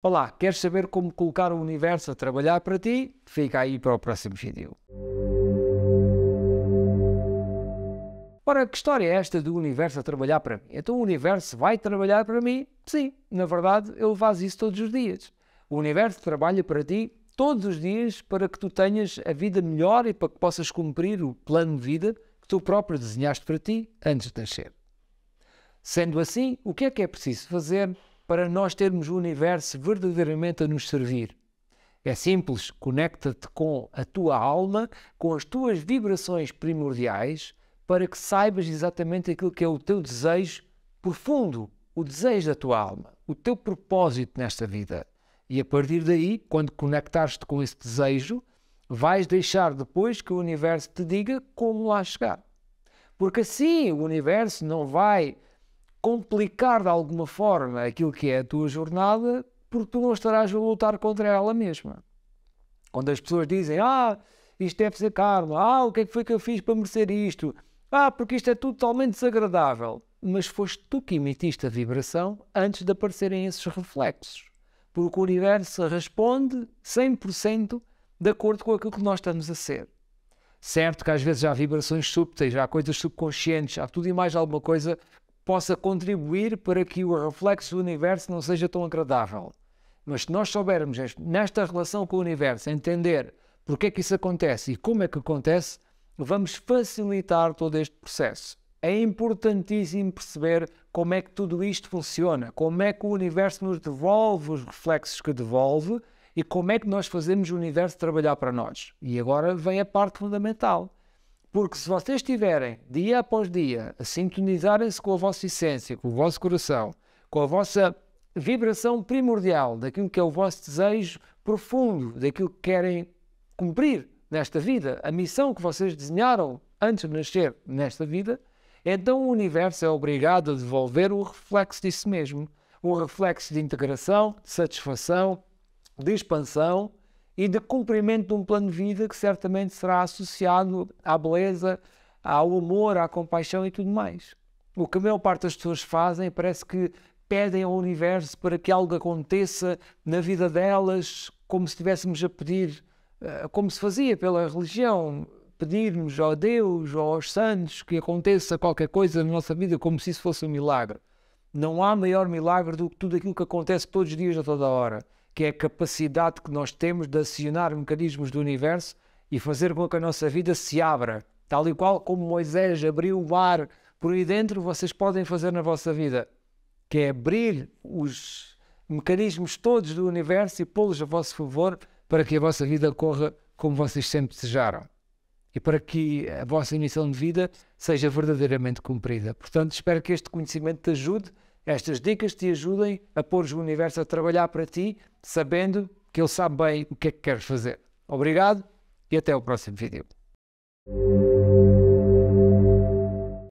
Olá, queres saber como colocar o universo a trabalhar para ti? Fica aí para o próximo vídeo. Ora, que história é esta do universo a trabalhar para mim? Então o universo vai trabalhar para mim? Sim, na verdade ele faz isso todos os dias. O universo trabalha para ti todos os dias para que tu tenhas a vida melhor e para que possas cumprir o plano de vida que tu próprio desenhaste para ti antes de nascer. Sendo assim, o que é que é preciso fazer para nós termos o universo verdadeiramente a nos servir. É simples, conecta-te com a tua alma, com as tuas vibrações primordiais, para que saibas exatamente aquilo que é o teu desejo profundo, o desejo da tua alma, o teu propósito nesta vida. E a partir daí, quando conectares-te com esse desejo, vais deixar depois que o universo te diga como lá chegar. Porque assim o universo não vai complicar de alguma forma aquilo que é a tua jornada, porque tu não estarás a lutar contra ela mesma. Quando as pessoas dizem, ah, isto deve ser karma, ah, o que é que foi que eu fiz para merecer isto, ah, porque isto é totalmente desagradável. Mas foste tu que emitiste a vibração antes de aparecerem esses reflexos. Porque o universo responde 100% de acordo com aquilo que nós estamos a ser. Certo que às vezes há vibrações súbitas, há coisas subconscientes, há tudo e mais alguma coisa possa contribuir para que o reflexo do universo não seja tão agradável. Mas se nós soubermos nesta relação com o universo entender porque é que isso acontece e como é que acontece, vamos facilitar todo este processo. É importantíssimo perceber como é que tudo isto funciona, como é que o universo nos devolve os reflexos que devolve e como é que nós fazemos o universo trabalhar para nós. E agora vem a parte fundamental. Porque se vocês estiverem dia após dia a sintonizarem-se com a vossa essência, com o vosso coração, com a vossa vibração primordial daquilo que é o vosso desejo profundo, daquilo que querem cumprir nesta vida, a missão que vocês desenharam antes de nascer nesta vida, então o universo é obrigado a devolver o reflexo disso mesmo. O reflexo de integração, de satisfação, de expansão, e de cumprimento de um plano de vida que certamente será associado à beleza, ao amor, à compaixão e tudo mais. O que a maior parte das pessoas fazem parece que pedem ao universo para que algo aconteça na vida delas, como se estivéssemos a pedir, eh, como se fazia pela religião, pedirmos a Deus ou aos santos que aconteça qualquer coisa na nossa vida, como se isso fosse um milagre. Não há maior milagre do que tudo aquilo que acontece todos os dias, a toda hora que é a capacidade que nós temos de acionar mecanismos do universo e fazer com que a nossa vida se abra. Tal e qual como Moisés abriu o mar por aí dentro, vocês podem fazer na vossa vida, que é abrir os mecanismos todos do universo e pô-los a vosso favor para que a vossa vida corra como vocês sempre desejaram e para que a vossa missão de vida seja verdadeiramente cumprida. Portanto, espero que este conhecimento te ajude estas dicas te ajudem a pôr o universo a trabalhar para ti, sabendo que ele sabe bem o que é que queres fazer. Obrigado e até o próximo vídeo.